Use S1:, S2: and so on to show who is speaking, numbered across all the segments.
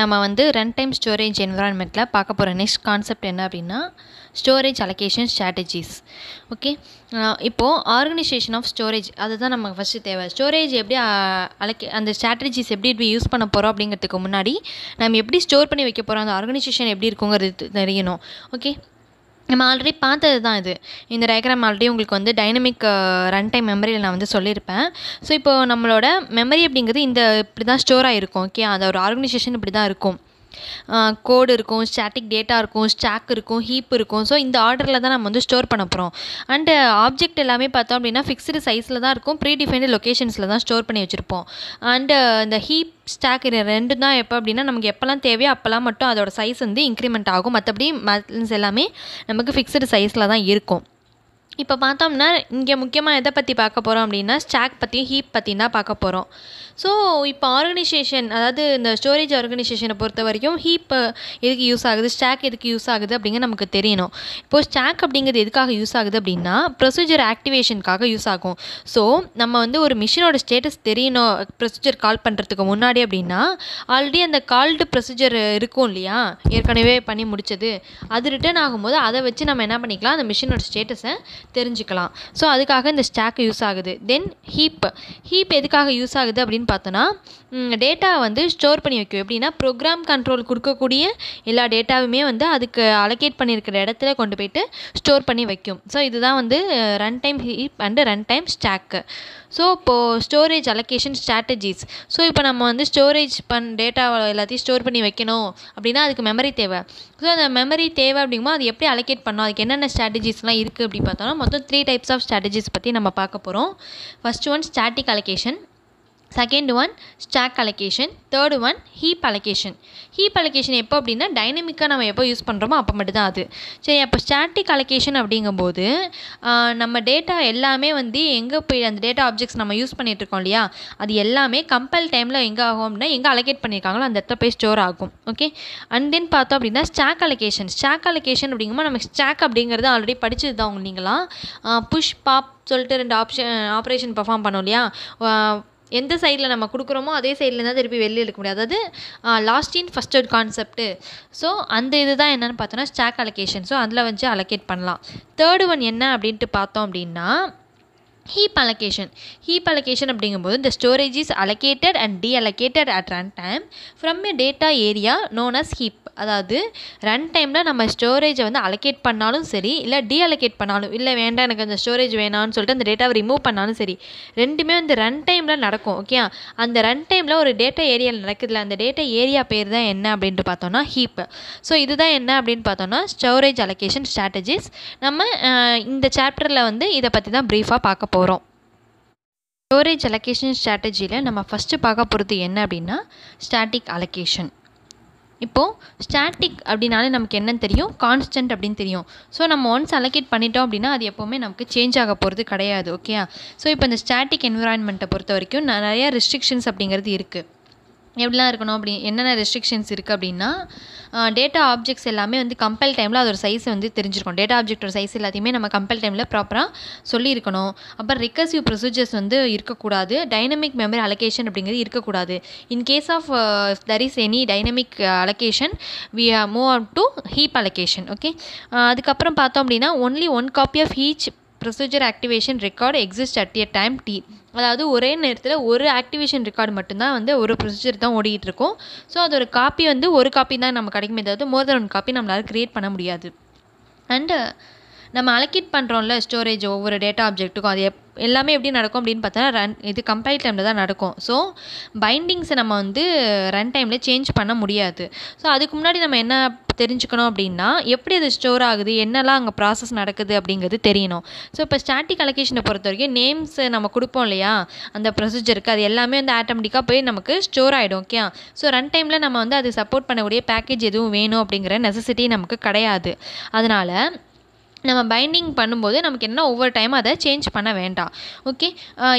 S1: நம்ம வந்து run time storage என்விரான்மெண்ட்டில் பார்க்க போகிற நெக்ஸ்ட் கான்செப்ட் என்ன அப்படின்னா ஸ்டோரேஜ் அலகேஷன் ஸ்ட்ராட்டஜிஸ் ஓகே இப்போது ஆர்கனைசேஷன் ஆஃப் ஸ்டோரேஜ் அதுதான் நமக்கு ஃபஸ்ட்டு தேவை ஸ்டோரேஜ் எப்படி அலக்கே அந்த ஸ்ட்ராட்டஜிஸ் எப்படி எப்படி யூஸ் பண்ண போகிறோம் அப்படிங்கிறதுக்கு முன்னாடி நம்ம எப்படி ஸ்டோர் பண்ணி வைக்க போகிறோம் அந்த ஆர்கனைசேஷன் எப்படி இருக்குங்கிறது தெரியணும் ஓகே நம்ம ஆல்ரெடி பார்த்தது தான் இது இந்த டயக்ராம் ஆல்ரெடி உங்களுக்கு வந்து டைனமிக் ரன் டைம் மெமரியில் நான் வந்து சொல்லியிருப்பேன் ஸோ இப்போது நம்மளோட மெமரி அப்படிங்கிறது இந்த இப்படி தான் ஸ்டோர் ஆகிருக்கும் ஓகே அதோட ஆர்கனைசேஷன் இப்படி தான் இருக்கும் கோடு இருக்கும் ஸ்டாட்டிக் டேட்டா இருக்கும் ஸ்டாக் இருக்கும் ஹீப் இருக்கும் ஸோ இந்த ஆர்டரில் தான் நம்ம வந்து ஸ்டோர் பண்ண போகிறோம் அண்டு ஆப்ஜெக்ட் எல்லாமே பார்த்தோம் அப்படின்னா ஃபிக்ஸ்டு சைஸில் தான் இருக்கும் ப்ரீ டிஃபைன்டு லொக்கேஷன்ஸில் தான் ஸ்டோர் பண்ணி வச்சுருப்போம் அண்டு uh, இந்த ஹீப் ஸ்டாக் ரெண்டு தான் எப்போ அப்படின்னா நமக்கு எப்போல்லாம் தேவையோ அப்போல்லாம் மட்டும் அதோட சைஸ் வந்து இன்க்ரிமெண்ட் ஆகும் மற்றபடி மத்தில்ஸ் எல்லாமே நமக்கு ஃபிக்ஸ்டு சைஸில் தான் இருக்கும் இப்போ பார்த்தோம்னா இங்கே முக்கியமாக எதை பற்றி பார்க்க போகிறோம் அப்படின்னா ஸ்டாக் பற்றியும் ஹீப் பற்றியும் தான் பார்க்க போகிறோம் ஸோ இப்போ ஆர்கனைசேஷன் அதாவது இந்த ஸ்டோரேஜ் ஆர்கனைசேஷனை பொறுத்த வரைக்கும் ஹீப் எதுக்கு யூஸ் ஆகுது ஸ்டாக் எதுக்கு யூஸ் ஆகுது அப்படிங்கிற நமக்கு தெரியணும் இப்போது ஸ்டாக் அப்படிங்கிறது எதுக்காக யூஸ் ஆகுது அப்படின்னா ப்ரொசீஜர் ஆக்டிவேஷனுக்காக யூஸ் ஆகும் ஸோ நம்ம வந்து ஒரு மிஷினோட ஸ்டேட்டஸ் தெரியணும் ப்ரொசீஜர் கால் பண்ணுறதுக்கு முன்னாடி அப்படின்னா ஆல்ரெடி அந்த கால்டு ப்ரொசீஜர் இருக்கும் இல்லையா ஏற்கனவே பண்ணி முடிச்சது அது ரிட்டர்ன் ஆகும்போது அதை வச்சு நம்ம என்ன பண்ணிக்கலாம் அந்த மிஷினோட ஸ்டேட்டஸை தெரிஞ்சுக்கலாம் ஸோ அதுக்காக இந்த ஸ்டாக் யூஸ் ஆகுது தென் ஹீப் ஹீப் எதுக்காக யூஸ் ஆகுது அப்படின்னு பார்த்தோன்னா டேட்டா வந்து ஸ்டோர் பண்ணி வைக்கும் எப்படின்னா ப்ரோக்ராம் கண்ட்ரோல் கொடுக்கக்கூடிய எல்லா டேட்டாவுமே வந்து அதுக்கு அலோகேட் பண்ணியிருக்கிற இடத்துல கொண்டு போயிட்டு ஸ்டோர் பண்ணி வைக்கும் ஸோ இதுதான் வந்து run time heap and run time stack so இப்போது ஸ்டோரேஜ் அலகேஷன் ஸ்ட்ராட்டஜிஸ் ஸோ இப்போ நம்ம வந்து ஸ்டோரேஜ் பண் டேட்டாவை எல்லாத்தையும் ஸ்டோர் பண்ணி வைக்கணும் அப்படின்னா அதுக்கு மெமரி தேவை ஸோ அந்த மெமரி தேவை அப்படிங்கும்போது அது எப்படி அலகேட் பண்ணோம் அதுக்கு என்னென்ன ஸ்ட்ராட்டஜிஸ்லாம் இருக்குது அப்படி பார்த்தோம்னா மொத்தம் த்ரீ டைப்ஸ் ஆஃப் ஸ்ட்ராட்டஜிஸ் பற்றி நம்ம பார்க்க போகிறோம் first one static allocation second one stack allocation third one heap allocation heap allocation எப்போ அப்படின்னா டைனமிக்காக நம்ம எப்போ யூஸ் பண்ணுறோமோ அப்போ மட்டும்தான் அது சரி அப்போ ஸ்டாட்டிக் அலகேஷன் அப்படிங்கும்போது நம்ம டேட்டா எல்லாமே வந்து எங்கே போய் அந்த டேட்டா ஆப்ஜெக்ட்ஸ் நம்ம யூஸ் பண்ணிகிட்ருக்கோம் இல்லையா அது எல்லாமே கம்பல் டைமில் எங்கே ஆகும் அப்படின்னா எங்கே அலகேட் பண்ணியிருக்காங்களோ அந்த இடத்துல போய் ஸ்டோர் ஆகும் ஓகே அண்ட் தென் பார்த்தோம் அப்படின்னா ஸ்டாக் அலகேஷன் ஸ்டாக் அலகேஷன் அப்படிங்கும்போது நமக்கு ஸ்டாக் அப்படிங்கிறது ஆல்ரெடி படிச்சது தான் நீங்களாம் புஷ் பாப் சொல்லிட்டு ரெண்டு ஆப்ஷன் ஆப்ரேஷன் பர்ஃபார்ம் பண்ணோம் இல்லையா எந்த சைடில் நம்ம கொடுக்குறோமோ அதே சைடில் தான் திருப்பி வெளியில் எடுக்க முடியாது அதாவது last in first out concept so அந்த இது தான் என்னென்னு பார்த்தோன்னா ஸ்டாக் அலகேஷன் ஸோ அதில் வந்து அலகேட் பண்ணலாம் தேர்டு ஒன் என்ன அப்படின்ட்டு பார்த்தோம் அப்படின்னா ஹீப் அலகேஷன் ஹீப் அலகேஷன் அப்படிங்கும்போது இந்த storage is allocated and deallocated at run time from a data area known as heap அதாவது ரன் டைமில் நம்ம ஸ்டோரேஜை வந்து அலகேட் பண்ணாலும் சரி இல்லை டி அலகேட் பண்ணாலும் இல்லை வேண்டாம் எனக்கு அந்த ஸ்டோரேஜ் வேணாம்னு சொல்லிட்டு அந்த டேட்டாவை ரிமூவ் பண்ணாலும் சரி ரெண்டுமே வந்து ரன் டைமில் நடக்கும் ஓகே அந்த ரன் டைமில் ஒரு டேட்டா ஏரியாவில் நடக்குதுல அந்த டேட்டா ஏரியா பேர் தான் என்ன அப்படின்ட்டு பார்த்தோம்னா ஹீப் ஸோ இதுதான் என்ன அப்படின்னு பார்த்தோம்னா ஸ்டோரேஜ் அலகேஷன் ஸ்ட்ராட்டஜிஸ் நம்ம இந்த சாப்டரில் வந்து இதை பற்றி தான் ப்ரீஃபாக பார்க்க போகிறோம் போகிறோம் ஸ்டோரேஜ் அலகேஷன் ஸ்ட்ராட்டஜியில் நம்ம ஃபஸ்ட்டு பார்க்க போகிறது என்ன அப்படின்னா ஸ்டாட்டிக் அலகேஷன் இப்போது ஸ்டாட்டிக் அப்படின்னாலே நமக்கு என்னன்னு தெரியும் கான்ஸ்டன்ட் அப்படின்னு தெரியும் ஸோ நம்ம ஒன்ஸ் அலகேட் பண்ணிட்டோம் அப்படின்னா அது எப்போவுமே நமக்கு சேஞ்ச் ஆக போகிறது கிடையாது ஓகேயா ஸோ இப்போ இந்த ஸ்டாட்டிக் என்விரான்மெண்ட்டை பொறுத்த வரைக்கும் நிறையா ரெஸ்ட்ரிக்ஷன்ஸ் அப்படிங்கிறது இருக்குது எப்படிலாம் இருக்கணும் அப்படி என்னென்ன ரெஸ்ட்ரிக்ஷன்ஸ் இருக்குது அப்படின்னா டேட்டா ஆப்ஜெக்ட்ஸ் எல்லாமே வந்து கம்பல் டைமில் அதோட சைஸ் வந்து தெரிஞ்சிருக்கும் டேட்டா ஆப்ஜெக்டோட சைஸ் எல்லாத்தையுமே நம்ம கம்பல் டைமில் ப்ராப்பராக சொல்லியிருக்கணும் அப்புறம் ரிகர்சிவ் ப்ரொசீஜர்ஸ் வந்து இருக்கக்கூடாது டைனமிக் மெமரி அலகேஷன் அப்படிங்கிறது இருக்கக்கூடாது in case of there is any dynamic allocation we move on to heap allocation okay அதுக்கப்புறம் பார்த்தோம் அப்படின்னா only one copy of each procedure activation record exist at a time டி அதாவது ஒரே நேரத்தில் ஒரு ஆக்டிவேஷன் ரெக்கார்டு மட்டும்தான் வந்து ஒரு ப்ரொசீஜர் தான் இருக்கும் ஸோ அதோட காப்பி வந்து ஒரு காப்பி தான் நம்ம கிடைக்குமே தவிர்த்து மோர் தென் ஒன் காப்பி நம்மளால் க்ரியேட் பண்ண முடியாது அண்டு நம்ம அலக்கேட் பண்ணுறோம்ல ஸ்டோரேஜ் ஒவ்வொரு டேட்டா ஆப்ஜெக்ட்டுக்கும் அது எப் எல்லாமே எப்படி நடக்கும் அப்படின்னு பார்த்தோன்னா ரன் இது கம்பைல் டைமில் தான் நடக்கும் ஸோ பைண்டிங்ஸை நம்ம வந்து ரன் டைமில் சேஞ்ச் பண்ண முடியாது ஸோ அதுக்கு முன்னாடி நம்ம என்ன தெரிஞ்சுக்கணும் அப்படின்னா எப்படி அது ஸ்டோர் ஆகுது என்னெல்லாம் அங்கே ப்ராசஸ் நடக்குது அப்படிங்கிறது தெரியணும் ஸோ இப்போ ஸ்டாட்டிக் அலகேஷனை பொறுத்த வரைக்கும் நேம்ஸ் நம்ம கொடுப்போம் இல்லையா அந்த ப்ரொசீஜருக்கு அது எல்லாமே வந்து ஆட்டோமேட்டிக்காக போய் நமக்கு ஸ்டோர் ஆகிடும் ஓகே ஸோ ரன் டைமில் நம்ம வந்து அது சப்போர்ட் பண்ணக்கூடிய பேக்கேஜ் எதுவும் வேணும் அப்படிங்கிற நெசசிட்டி நமக்கு கிடையாது அதனால் நம்ம பைண்டிங் பண்ணும்போது நமக்கு என்ன ஒவ்வொரு டைம் அதை சேஞ்ச் பண்ண வேண்டாம் okay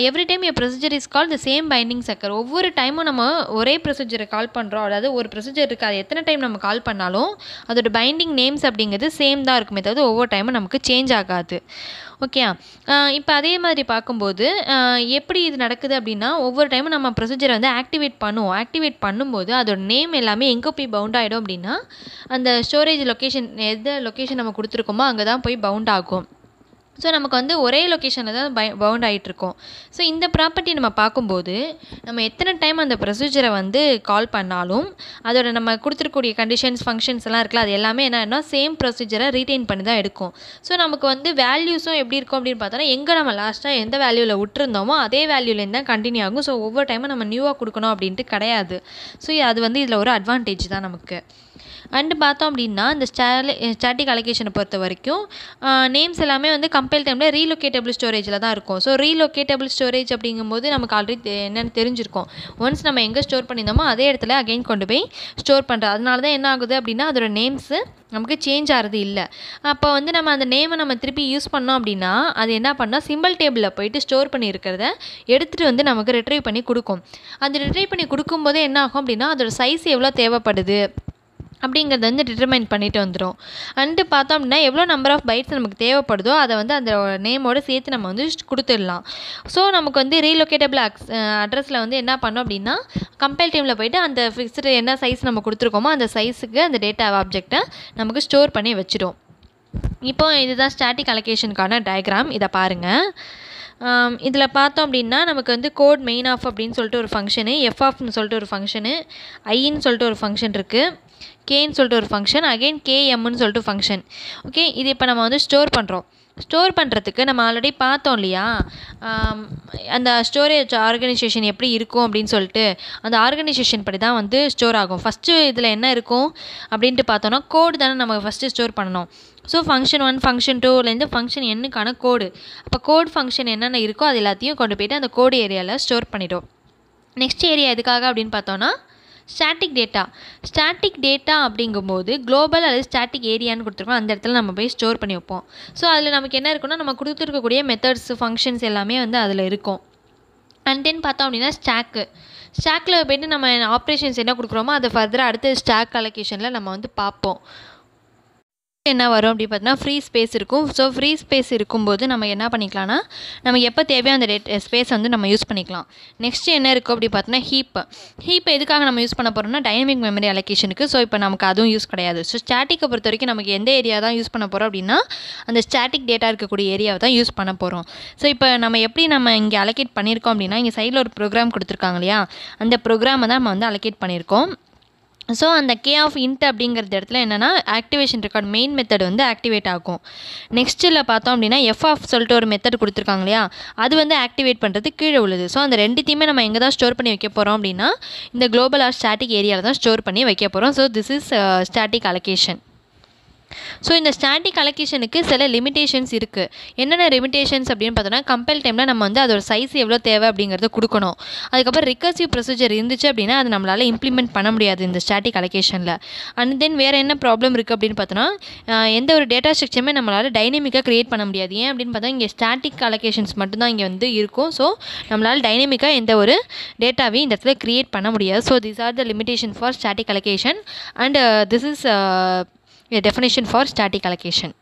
S1: every time a procedure is call the same binding சக்கர் ஒவ்வொரு டைமும் நம்ம ஒரே ப்ரொசீஜரை கால் பண்ணுறோம் அதாவது ஒரு ப்ரொசீஜர் இருக்குது அது எத்தனை டைம் நம்ம கால் பண்ணாலும் அதோட பைண்டிங் நேம்ஸ் அப்படிங்கிறது சேம் தான் இருக்குமே தவிர ஒவ்வொரு டைமும் நமக்கு சேஞ்ச் ஆகாது ஓகே இப்போ அதே மாதிரி பார்க்கும்போது எப்படி இது நடக்குது அப்படின்னா ஒவ்வொரு டைமும் நம்ம ப்ரொசீஜரை வந்து ஆக்டிவேட் பண்ணுவோம் ஆக்டிவேட் பண்ணும்போது அதோட நேம் எல்லாமே எங்கே போய் பவுண்ட் ஆகிடும் அப்படின்னா அந்த ஸ்டோரேஜ் லொக்கேஷன் எந்த லொக்கேஷன் நம்ம கொடுத்துருக்கோமோ அங்கே தான் போய் பவுண்ட் ஆகும் ஸோ நமக்கு வந்து ஒரே லொக்கேஷனில் தான் பை பவுண்ட் ஆகிட்ருக்கோம் ஸோ இந்த ப்ராப்பர்ட்டி நம்ம பார்க்கும்போது நம்ம எத்தனை டைம் அந்த ப்ரொசீஜரை வந்து கால் பண்ணாலும் அதோட நம்ம கொடுத்துருக்கூடிய கண்டிஷன்ஸ் ஃபங்க்ஷன்ஸ் எல்லாம் இருக்குல்ல அது எல்லாமே என்னன்னா சேம் ப்ரொசீஜரை ரீட்டைன் பண்ணி தான் எடுக்கும் ஸோ நமக்கு வந்து வேல்யூஸும் எப்படி இருக்கும் அப்படின்னு பார்த்தோன்னா எங்கே நம்ம லாஸ்ட்டாக எந்த வேல்யூவில் விட்டுருந்தோமோ அதே வேல்யூலேருந்து தான் கண்டினியூ ஆகும் ஸோ ஒவ்வொரு டைமும் நம்ம நியூவாக கொடுக்கணும் அப்படின்ட்டு கிடையாது ஸோ அது வந்து இதில் ஒரு அட்வான்டேஜ் தான் நமக்கு அண்டு பார்த்தோம் அப்படின்னா இந்த ஸ்டாலி ஸ்டாட்டிக் அலகேஷனை பொறுத்த வரைக்கும் நேம்ஸ் எல்லாமே வந்து கம்பேர் டைமில் ரீலொகேட்டபிள் ஸ்டோரேஜில் தான் இருக்கும் ஸோ ரீலொகேட்டபிள் ஸ்டோரேஜ் அப்படிங்கும்போது நமக்கு ஆல்ரெடி என்னென்னு தெரிஞ்சிருக்கும் ஒன்ஸ் நம்ம எங்கே ஸ்டோர் பண்ணியிருந்தோமோ அதே இடத்துல அகெயின் கொண்டு போய் ஸ்டோர் பண்ணுறோம் அதனால தான் என்ன ஆகுது அப்படின்னா அதோட நேம்ஸு நமக்கு சேஞ்ச் ஆகிறது இல்லை அப்போ வந்து நம்ம அந்த நேமை நம்ம திருப்பி யூஸ் பண்ணோம் அப்படின்னா அது என்ன பண்ணால் சிம்பிள் டேபிளில் போயிட்டு ஸ்டோர் பண்ணியிருக்கிறத எடுத்துகிட்டு வந்து நமக்கு ரிட்ரைவ் பண்ணி கொடுக்கும் அது ரிட்ரைவ் பண்ணி கொடுக்கும்போது என்ன ஆகும் அப்படின்னா அதோடய சைஸ் எவ்வளோ தேவைப்படுது அப்படிங்கிறத வந்து டிட்டர்மைன் பண்ணிட்டு வந்துடும் அண்டு பார்த்தோம் அப்படின்னா எவ்வளோ நம்பர் ஆஃப் பைட்ஸ் நமக்கு தேவைப்படுதோ அதை வந்து அந்த நேமோடு சேர்த்து நம்ம வந்து கொடுத்துடலாம் ஸோ நமக்கு வந்து ரீலொக்கேட்டபிள் அக்ஸ் அட்ரஸில் வந்து என்ன பண்ணோம் அப்படின்னா கம்பேல் டைமில் போயிட்டு அந்த ஃபிக்ஸ்டு என்ன சைஸ் நம்ம கொடுத்துருக்கோமோ அந்த சைஸுக்கு அந்த டேட்டா ஆப்ஜெக்டை நமக்கு ஸ்டோர் பண்ணி வச்சிடும் இப்போ இதுதான் ஸ்டாட்டிக் அலகேஷனுக்கான டயக்ராம் இதை பாருங்கள் இதில் பார்த்தோம் அப்படின்னா நமக்கு வந்து கோட் மெயின் ஆஃப் அப்படின்னு சொல்லிட்டு ஒரு ஃபங்க்ஷனு எஃப் ஆஃப்னு சொல்லிட்டு ஒரு ஃபங்க்ஷனு ஐன்னு சொல்லிட்டு ஒரு ஃபங்க்ஷன் இருக்குது கேன்னு சொல்லிட்டு ஒரு ஃபங்க்ஷன் அகெயின் கேஎம்னு சொல்லிட்டு ஃபங்க்ஷன் ஓகே இது இப்போ நம்ம வந்து ஸ்டோர் பண்ணுறோம் ஸ்டோர் பண்ணுறதுக்கு நம்ம ஆல்ரெடி பார்த்தோம் இல்லையா அந்த ஸ்டோரேஜ் ஆர்கனைசேஷன் எப்படி இருக்கும் அப்படின்னு சொல்லிட்டு அந்த ஆர்கனைசேஷன் படி தான் வந்து ஸ்டோர் ஆகும் ஃபஸ்ட்டு இதில் என்ன இருக்கும் அப்படின்ட்டு பார்த்தோன்னா கோடு தானே நம்ம ஃபஸ்ட்டு ஸ்டோர் பண்ணணும் ஸோ ஃபங்க்ஷன் ஒன் ஃபங்க்ஷன் டூலேருந்து ஃபங்க்ஷன் என்னுக்கான கோடு அப்போ கோட் ஃபங்க்ஷன் என்னென்ன இருக்கோ அது எல்லாத்தையும் கொண்டு போய்ட்டு அந்த கோடு ஏரியாவில் ஸ்டோர் பண்ணிவிடும் நெக்ஸ்ட் ஏரியா எதுக்காக அப்படின்னு பார்த்தோன்னா ஸ்டாட்டிக் டேட்டா ஸ்டாட்டிக் டேட்டா அப்படிங்கும்போது குளோபல் அல்லது ஸ்டாட்டிக் ஏரியான்னு கொடுத்துருக்கோம் அந்த இடத்துல நம்ம போய் ஸ்டோர் பண்ணி வைப்போம் ஸோ அதில் நமக்கு என்ன இருக்குன்னா நம்ம கொடுத்துருக்கக்கூடிய மெத்தட்ஸ் ஃபங்க்ஷன்ஸ் எல்லாமே வந்து அதில் இருக்கும் அண்ட் தென் பார்த்தோம் அப்படின்னா ஸ்டாக்கு ஸ்டாக்கில் போய்ட்டு நம்ம ஆப்ரேஷன்ஸ் என்ன கொடுக்குறோமோ அதை ஃபர்தராக அடுத்த ஸ்டாக் அலோகேஷனில் நம்ம வந்து பார்ப்போம் என்ன வரும் அப்படி பார்த்தீங்கன்னா ஃப்ரீ ஸ்பேஸ் இருக்கும் ஸோ ஃப்ரீ ஸ்பேஸ் இருக்கும்போது நம்ம என்ன பண்ணிக்கலாம்னா நம்ம எப்போ தேவையோ அந்த டேட் ஸ்பேஸ் வந்து நம்ம யூஸ் பண்ணிக்கலாம் நெக்ஸ்ட் என்ன இருக்கும் அப்படி பார்த்தோன்னா ஹீப் ஹீப் எதுக்காக நம்ம யூஸ் பண்ண போகிறோம்னா டைனமிக் மெமரி அலோகேஷனுக்கு ஸோ இப்போ நமக்கு அதுவும் யூஸ் கிடையாது ஸோ ஸ்டாட்டிக்கை பொறுத்த வரைக்கும் நமக்கு எந்த ஏரியா தான் யூஸ் பண்ண போகிறோம் அப்படின்னா அந்த ஸ்டாட்டிக் டேட்டா இருக்கக்கூடிய ஏரியாவை தான் யூஸ் பண்ண போகிறோம் ஸோ இப்போ நம்ம எப்படி நம்ம இங்கே அலோகேட் பண்ணியிருக்கோம் அப்படின்னா இங்கே சைடில் ஒரு ப்ரோக்ராம் கொடுத்துருக்காங்க இல்லையா அந்த ப்ரோக்ராமை தான் நம்ம வந்து அலோகேட் பண்ணியிருக்கோம் ஸோ அந்த கே ஆஃப் இன்ட் அப்படிங்கிறது இடத்துல என்னென்னா ஆக்டிவேஷன் ரெக்கார்ட் மெயின் மெத்தட் வந்து ஆக்டிவேட் ஆகும் நெக்ஸ்ட்டில் பார்த்தோம் அப்படின்னா எஃப் ஆஃப் சொல்லிட்டு ஒரு மெத்தட் கொடுத்துருக்காங்க இல்லையா அது வந்து ஆக்டிவேட் பண்ணுறது கீழே உள்ளது ஸோ அந்த ரெண்டுத்தையுமே நம்ம எங்கே தான் ஸ்டோர் பண்ணி வைக்க போகிறோம் அப்படின்னா இந்த குளோபல் ஆர் ஸ்டாட்டிக் ஏரியாவில் தான் ஸ்டோர் பண்ணி வைக்க போகிறோம் so this is static allocation so இந்த ஸ்டாட்டிக் அலக்கேஷனுக்கு சில லிமிடேஷன்ஸ் இருக்குது என்னென்ன லிமிடேஷன்ஸ் அப்படின்னு பார்த்தோன்னா கம்பல் டைமில் நம்ம வந்து அதோட சைஸ் எவ்வளோ தேவை அப்படிங்கிறத கொடுக்கணும் அதுக்கப்புறம் ரிகர்சிவ் ப்ரொசீஜர் இருந்துச்சு அப்படின்னா அது நம்மளால் இம்ப்ளிமெண்ட் பண்ண முடியாது இந்த ஸ்டாட்டிக் அலக்கேஷனில் அண்ட் தென் வேறு என்ன ப்ராப்ளம் இருக்குது அப்படின்னு பார்த்தோன்னா எந்த ஒரு டேட்டா ஸ்ட்ரக்சருமே நம்மளால் டைனமிக்காக க்ரியேட் பண்ண முடியாது ஏன் அப்படின்னு பார்த்தா இங்கே ஸ்டாட்டிக் அலக்கேஷன்ஸ் மட்டும்தான் இங்கே வந்து இருக்கும் ஸோ நம்மளால் டைனமிக்காக எந்த ஒரு டேட்டாவையும் இந்த இடத்துல க்ரியேட் பண்ண முடியாது so this are the limitation for static allocation and this is a definition for static allocation.